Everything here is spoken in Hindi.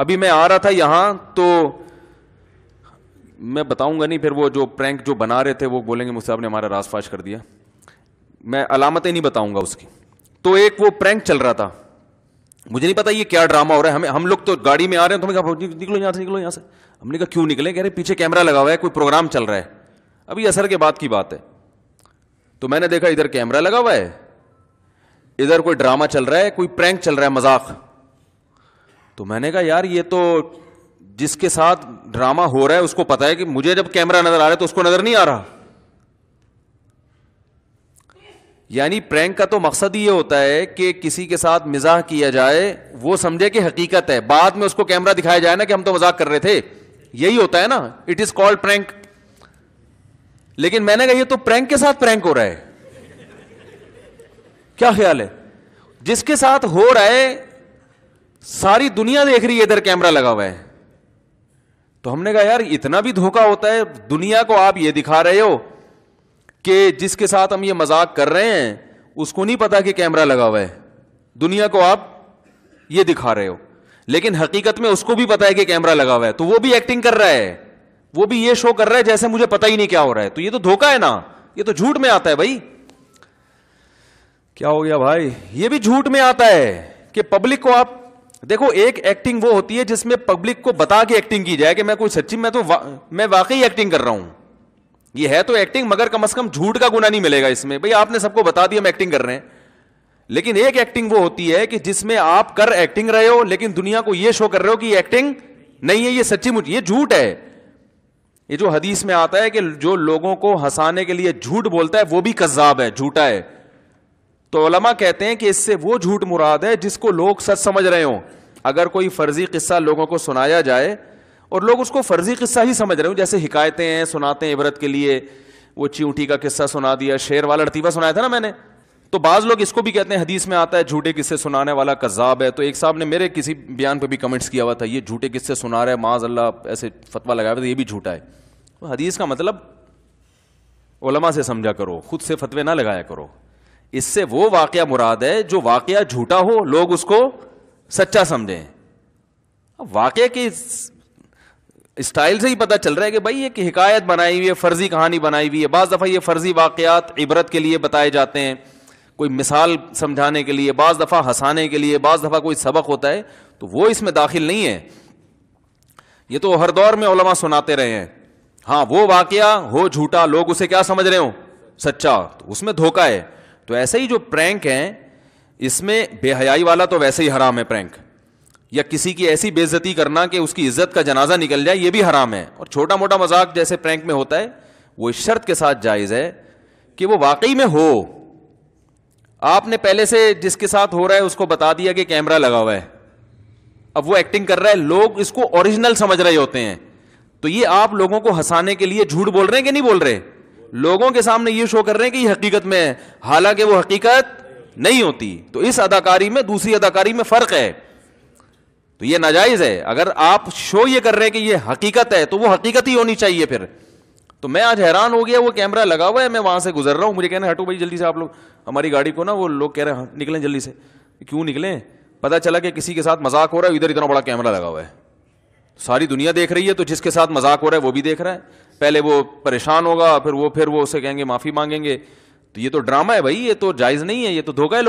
अभी मैं आ रहा था यहां तो मैं बताऊंगा नहीं फिर वो जो प्रैंक जो बना रहे थे वो बोलेंगे मुझसे आपने हमारा रासफाश कर दिया मैं अलामतें नहीं बताऊंगा उसकी तो एक वो प्रैंक चल रहा था मुझे नहीं पता ये क्या ड्रामा हो रहा है हमें हम लोग तो गाड़ी में आ रहे हैं तो मैं कहा निकलो यहाँ से निकलो यहाँ से हमने कहा क्यों निकले कह रहे पीछे कैमरा लगा हुआ है कोई प्रोग्राम चल रहा है अभी असर के बाद की बात है तो मैंने देखा इधर कैमरा लगा हुआ है इधर कोई ड्रामा चल रहा है कोई प्रैंक चल रहा है मजाक तो मैंने कहा यार ये तो जिसके साथ ड्रामा हो रहा है उसको पता है कि मुझे जब कैमरा नजर आ रहा है तो उसको नजर नहीं आ रहा यानी प्रैंक का तो मकसद ही ये होता है कि किसी के साथ मिजाह किया जाए वो समझे कि हकीकत है बाद में उसको कैमरा दिखाया जाए ना कि हम तो मजाक कर रहे थे यही होता है ना इट इज कॉल्ड प्रैंक लेकिन मैंने कहा ये तो प्रैंक के साथ प्रैंक हो रहा है क्या ख्याल है जिसके साथ हो रहा है सारी दुनिया देख रही है इधर कैमरा लगा हुआ है तो हमने कहा यार इतना भी धोखा होता है दुनिया को आप ये दिखा रहे हो कि जिसके साथ हम ये मजाक कर रहे हैं उसको नहीं पता कि कैमरा लगा हुआ है दुनिया को आप ये दिखा रहे हो लेकिन हकीकत में उसको भी पता है कि कैमरा लगा हुआ है तो वो भी एक्टिंग कर रहा है वो भी ये शो कर रहा है जैसे मुझे पता ही नहीं क्या हो रहा है तो ये तो धोखा है ना ये तो झूठ में आता है भाई क्या हो गया भाई ये भी झूठ में आता है कि पब्लिक को आप देखो एक एक्टिंग वो होती है जिसमें पब्लिक को बता के एक्टिंग की जाए कि मैं कोई सच्ची मैं तो वा, मैं वाकई एक्टिंग कर रहा हूं ये है तो एक्टिंग मगर कम से कम झूठ का गुना नहीं मिलेगा इसमें भाई आपने सबको बता दिया हम एक्टिंग कर रहे हैं लेकिन एक एक्टिंग वो होती है कि जिसमें आप कर एक्टिंग रहे हो लेकिन दुनिया को यह शो कर रहे हो कि एक्टिंग नहीं है ये सच्ची मुझ ये झूठ है ये जो हदीस में आता है कि जो लोगों को हंसाने के लिए झूठ बोलता है वो भी कज्जाब है झूठा है तो उलमा कहते हैं कि इससे वो झूठ मुराद है जिसको लोग सच समझ रहे हों अगर कोई फर्जी किस्सा लोगों को सुनाया जाए और लोग उसको फर्जी किस्सा ही समझ रहे हो जैसे हिकायतें हैं सुनाते हैं इबरत के लिए वो चींटी का किस्सा सुना दिया शेर वाला लतीफ़ा सुनाया था ना मैंने तो बाज़ लोग इसको भी कहते हैं हदीस में आता है झूठे किस्से सुनाने वाला कज़ाब है तो एक साहब ने मेरे किसी बयान पर भी कमेंट्स किया हुआ था ये झूठे किस्से सुना रहे माज अल्लाह ऐसे फतवा लगाया हुआ था ये भी झूठा है तो हदीस का मतलब ओलमा से समझा करो खुद से फतवे ना लगाया करो इससे वो वाकया मुराद है जो वाकया झूठा हो लोग उसको सच्चा समझें वाक़े की स्टाइल से ही पता चल रहा है कि भाई एक हिकायत बनाई हुई है फर्जी कहानी बनाई हुई है बाज़ दफ़ा ये फर्जी वाक़ात इबरत के लिए बताए जाते हैं कोई मिसाल समझाने के लिए बाज़ दफ़ा हंसाने के लिए बाज़ दफ़ा कोई सबक होता है तो वो इसमें दाखिल नहीं है ये तो हर दौर में ओलमा सुनाते रहे हैं हाँ वो वाक़ हो झूठा लोग उसे क्या समझ रहे हो सच्चा तो उसमें धोखा है तो ऐसे ही जो प्रैंक हैं इसमें बेहयाई वाला तो वैसे ही हराम है प्रैंक या किसी की ऐसी बेजती करना कि उसकी इज्जत का जनाजा निकल जाए ये भी हराम है और छोटा मोटा मजाक जैसे प्रैंक में होता है वो इस शर्त के साथ जायज़ है कि वो वाकई में हो आपने पहले से जिसके साथ हो रहा है उसको बता दिया कि कैमरा लगा हुआ है अब वो एक्टिंग कर रहा है लोग इसको ओरिजिनल समझ रहे होते हैं तो ये आप लोगों को हंसाने के लिए झूठ बोल रहे हैं कि नहीं बोल रहे लोगों के सामने ये शो कर रहे हैं कि हकीकत में है हालांकि वो हकीकत नहीं होती तो इस अदाकारी में दूसरी अदाकारी में फर्क है तो ये नाजायज है अगर आप शो ये कर रहे हैं कि ये हकीकत है तो वो हकीकत ही होनी चाहिए फिर तो मैं आज हैरान हो गया वो कैमरा लगा हुआ है मैं वहां से गुजर रहा हूं मुझे कहना हटो भाई जल्दी से आप लोग हमारी गाड़ी को ना वो लोग कह रहे हैं हाँ, निकले जल्दी से क्यों निकले पता चला कि किसी के साथ मजाक हो रहा है इधर इतना बड़ा कैमरा लगा हुआ है सारी दुनिया देख रही है तो जिसके साथ मजाक हो रहा है वो भी देख रहा है पहले वो परेशान होगा फिर वो फिर वो उसे कहेंगे माफी मांगेंगे तो ये तो ड्रामा है भाई ये तो जायज नहीं है ये तो धोखा है